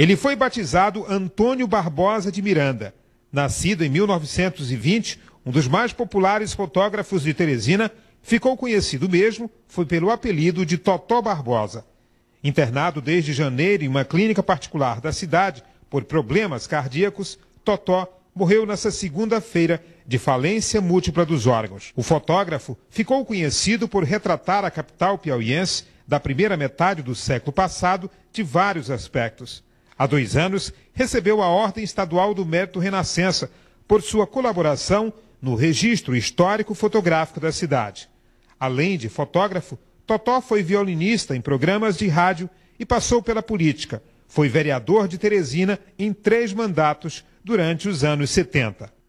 Ele foi batizado Antônio Barbosa de Miranda. Nascido em 1920, um dos mais populares fotógrafos de Teresina, ficou conhecido mesmo foi pelo apelido de Totó Barbosa. Internado desde janeiro em uma clínica particular da cidade por problemas cardíacos, Totó morreu nesta segunda-feira de falência múltipla dos órgãos. O fotógrafo ficou conhecido por retratar a capital piauiense da primeira metade do século passado de vários aspectos. Há dois anos, recebeu a Ordem Estadual do Mérito Renascença por sua colaboração no registro histórico fotográfico da cidade. Além de fotógrafo, Totó foi violinista em programas de rádio e passou pela política. Foi vereador de Teresina em três mandatos durante os anos 70.